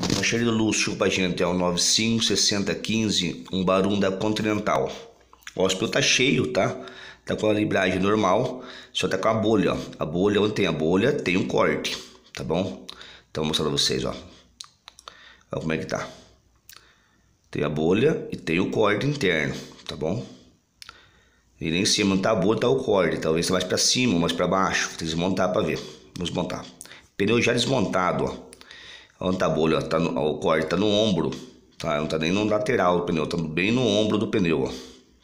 Rancheria Lúcio gente é o 956015, um barum da Continental. O hospital tá cheio, tá? Tá com a libragem normal, só tá com a bolha, ó. A bolha, onde tem a bolha, tem um corte, tá bom? Então vou mostrar pra vocês, ó. Olha como é que tá. Tem a bolha e tem o corte interno, tá bom? E nem em cima, não tá a bolha, tá o corte. Talvez mais pra cima, mais pra baixo. Tem que desmontar pra ver. Vamos montar. Pneu já desmontado, ó. Onde tá a bolha? tá no, ó, o corte tá no ombro, tá? Não tá nem no lateral do pneu, tá bem no ombro do pneu, ó,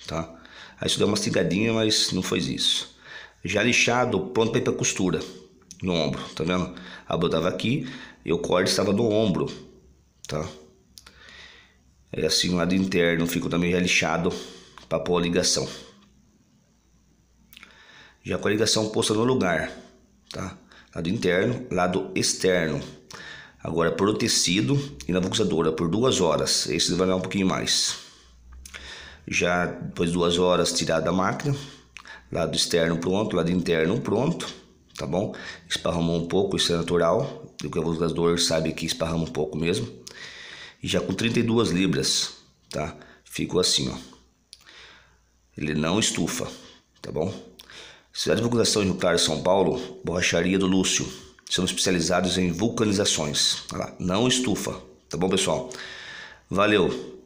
tá? Aí isso deu uma cigadinha, mas não foi isso. Já lixado, pronto para ir pra costura no ombro, tá vendo? A bolha tava aqui e o corte estava no ombro, tá? É assim, o lado interno ficou também já lixado para pôr a ligação. Já com a ligação posta no lugar, tá? Lado interno, lado externo. Agora, por o tecido e na buxadora por duas horas. Esse vai dar um pouquinho mais. Já depois de duas horas, tirar da máquina. Lado externo pronto, lado interno pronto, tá bom? Esparramou um pouco, isso é natural. O que a buxador sabe que esparrama um pouco mesmo. E já com 32 libras, tá? Ficou assim, ó. Ele não estufa, tá bom? Cidade de Procuração em Rio Claro, São Paulo, Borracharia do Lúcio. Somos especializados em vulcanizações. Não estufa, tá bom, pessoal? Valeu!